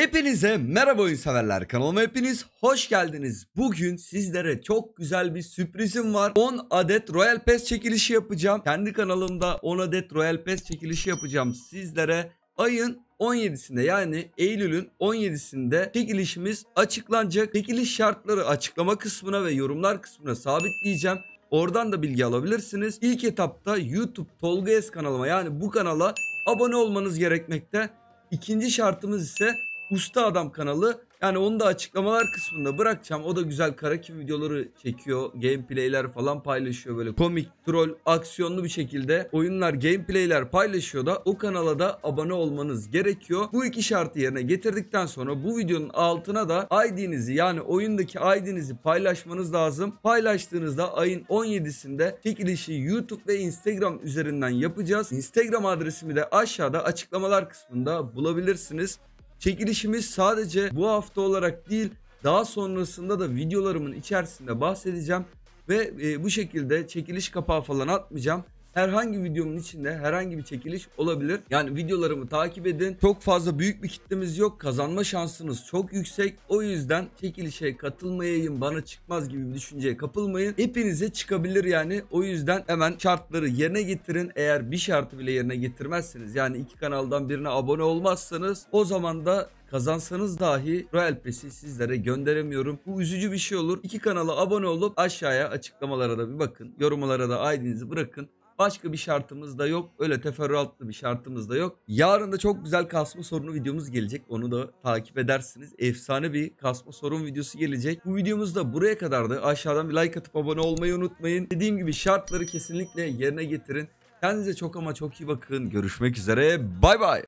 Hepinize merhaba oyun severler kanalıma hepiniz hoş geldiniz. Bugün sizlere çok güzel bir sürprizim var. 10 adet Royal Pass çekilişi yapacağım. Kendi kanalımda 10 adet Royal Pass çekilişi yapacağım sizlere. Ayın 17'sinde yani Eylül'ün 17'sinde çekilişimiz açıklanacak. Çekiliş şartları açıklama kısmına ve yorumlar kısmına sabitleyeceğim. Oradan da bilgi alabilirsiniz. İlk etapta YouTube Tolga Es kanalıma yani bu kanala abone olmanız gerekmekte. İkinci şartımız ise Usta Adam kanalı. Yani onu da açıklamalar kısmında bırakacağım. O da güzel karakim videoları çekiyor. Gameplay'ler falan paylaşıyor böyle komik, troll, aksiyonlu bir şekilde oyunlar, gameplay'ler paylaşıyor da o kanala da abone olmanız gerekiyor. Bu iki şartı yerine getirdikten sonra bu videonun altına da ID'nizi yani oyundaki ID'nizi paylaşmanız lazım. Paylaştığınızda ayın 17'sinde çekilişi YouTube ve Instagram üzerinden yapacağız. Instagram adresimi de aşağıda açıklamalar kısmında bulabilirsiniz. Çekilişimiz sadece bu hafta olarak değil daha sonrasında da videolarımın içerisinde bahsedeceğim ve e, bu şekilde çekiliş kapağı falan atmayacağım herhangi videomun içinde herhangi bir çekiliş olabilir. Yani videolarımı takip edin. Çok fazla büyük bir kitlemiz yok. Kazanma şansınız çok yüksek. O yüzden çekilişe katılmayayım bana çıkmaz gibi bir düşünceye kapılmayın. Hepinize çıkabilir yani. O yüzden hemen şartları yerine getirin. Eğer bir şartı bile yerine getirmezseniz yani iki kanaldan birine abone olmazsanız o zaman da kazansanız dahi Royal Pass'i sizlere gönderemiyorum. Bu üzücü bir şey olur. İki kanala abone olup aşağıya açıklamalara da bir bakın. Yorumlara da ID'nizi bırakın. Başka bir şartımız da yok. Öyle teferruatlı bir şartımız da yok. Yarın da çok güzel kasma sorunu videomuz gelecek. Onu da takip edersiniz. Efsane bir kasma sorun videosu gelecek. Bu videomuz da buraya kadardı. Aşağıdan bir like atıp abone olmayı unutmayın. Dediğim gibi şartları kesinlikle yerine getirin. Kendinize çok ama çok iyi bakın. Görüşmek üzere. Bay bay.